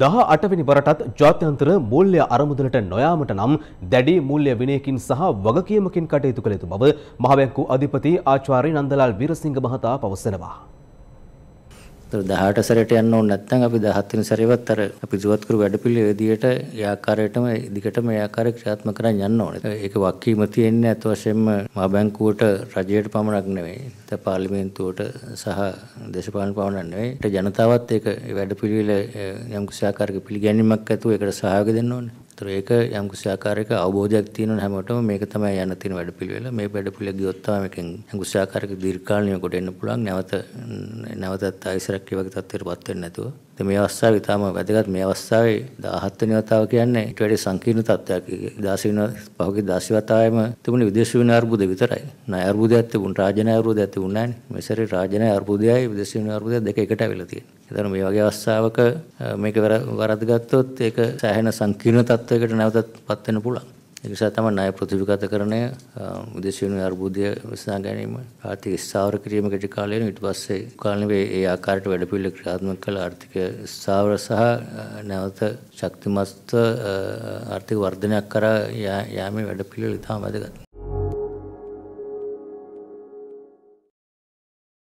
දහ අටවැනි වරටත් ජාත්‍යන්තර මූල්‍ය අරමුදලට නොයාමට නම් දැඩි මූල්‍ය විනයකින් සහ වගකීමකින් කටයුතු කළ යුතු බව මහබැංකු අධිපති ආචාර්ය නන්දලාල් වීරසිංහ මහතා පවසනවා. ඒතර 18 සැරේට යන්න ඕනේ නැත්නම් අපි 17 වෙනි සැරේවත් අර අපි ඉවත් කරු වැඩපිළිවෙල විදියට ඒ ආකාරයටම දිගටම ඒ ආකාරය ක්‍රියාත්මක කරන් යන්න ඕනේ. ඒක වක්කීම තියෙන්නේ අත වශයෙන්ම මහ බැංකුවට රජයට පමණක් නෙවෙයි. ඒත් පාර්ලිමේන්තුවට සහ දේශපාලන පවණක් නෙවෙයි. ජනතාවත් ඒක වැඩපිළිවෙල යම් කිසි ආකාරයක පිළිගැනීමක් ඇතුව ඒකට සහයෝගය දෙන්න ඕනේ. ඒතර ඒක යම් කිසි ආකාරයක අවබෝධයක් තියෙන හැමෝටම මේක තමයි යන තියෙන වැඩපිළිවෙල. මේ වැඩපිළිවෙල ගියොත් තමයි මේකෙන් යම් කිසි ආකාරයක දීර්ඝකාලීනවකට එන්න පුළුවන්. නැවත නැවතත් ආයසරක් වගේ තත්ත්වයකටපත් වෙන්නේ නැතුව. ඉතින් මේ අවස්ථාවේ ඊටම වැදගත් මේ අවස්ථාවේ 17 වෙනි වතාව කියන්නේ ඊට වැඩි සංකීර්ණ තත්ත්වයක්. 16 වෙනි පහුගිය 16 වතාවේම තිබුණේ විදේශ වින අර්බුද විතරයි. ණය අර්බුදයක් තිබුණ රාජ ණය අර්බුදයක් තිබුණා නෑනේ. මෙසරේ රාජ ණය අර්බුදයයි විදේශ වින අර්බුදය දෙක එකට ඇවිල්ලා තියෙනවා. එතන මේ වගේ අවස්ථාවක මේක වරද්ද ගත්තොත් ඒක සෑහෙන සංකීර්ණ තත්වයකට නැවතත් පත් වෙන්න පුළුවන්. ඒ නිසා තමයි ණය ප්‍රතිවිගතකරණය විදේශීය අර්බුදය විසඳා ගැනීම ආර්ථික ස්ථාවර කිරීම කෙටි කාලයෙන් ඊට පස්සේ කාලනේ ඒ ආකාරයට වැඩපිළිවෙල ක්‍රියාත්මක කළ ආර්ථික ස්ථාවර සහ නැවත ශක්තිමත් ආර්ථික වර්ධනයක් කරා යාමේ වැඩපිළිවෙල ඉතාම වැදගත්.